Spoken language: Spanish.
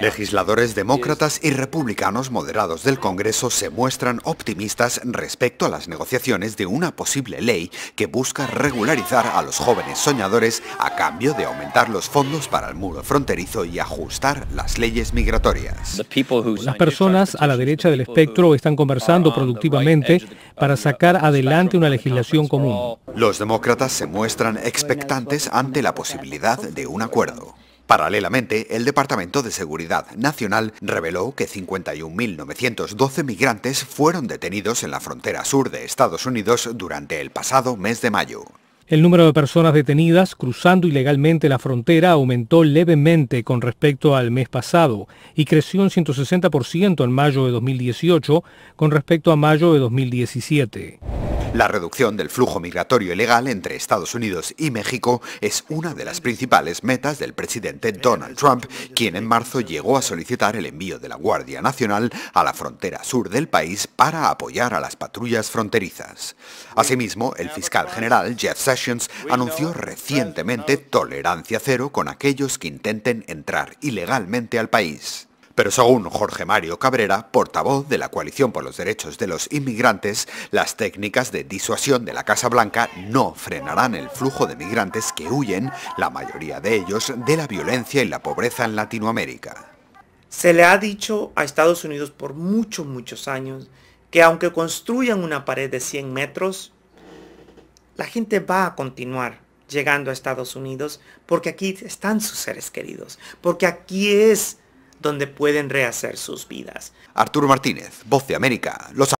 Legisladores demócratas y republicanos moderados del Congreso se muestran optimistas respecto a las negociaciones de una posible ley que busca regularizar a los jóvenes soñadores a cambio de aumentar los fondos para el muro fronterizo y ajustar las leyes migratorias. Las personas a la derecha del espectro están conversando productivamente para sacar adelante una legislación común. Los demócratas se muestran expectantes ante la posibilidad de un acuerdo. Paralelamente, el Departamento de Seguridad Nacional reveló que 51.912 migrantes fueron detenidos en la frontera sur de Estados Unidos durante el pasado mes de mayo. El número de personas detenidas cruzando ilegalmente la frontera aumentó levemente con respecto al mes pasado y creció un 160% en mayo de 2018 con respecto a mayo de 2017. La reducción del flujo migratorio ilegal entre Estados Unidos y México es una de las principales metas del presidente Donald Trump, quien en marzo llegó a solicitar el envío de la Guardia Nacional a la frontera sur del país para apoyar a las patrullas fronterizas. Asimismo, el fiscal general Jeff Sessions anunció recientemente tolerancia cero con aquellos que intenten entrar ilegalmente al país. Pero según Jorge Mario Cabrera, portavoz de la Coalición por los Derechos de los Inmigrantes, las técnicas de disuasión de la Casa Blanca no frenarán el flujo de migrantes que huyen, la mayoría de ellos, de la violencia y la pobreza en Latinoamérica. Se le ha dicho a Estados Unidos por muchos, muchos años que aunque construyan una pared de 100 metros, la gente va a continuar llegando a Estados Unidos porque aquí están sus seres queridos, porque aquí es donde pueden rehacer sus vidas. Arturo Martínez, Voz de América, Los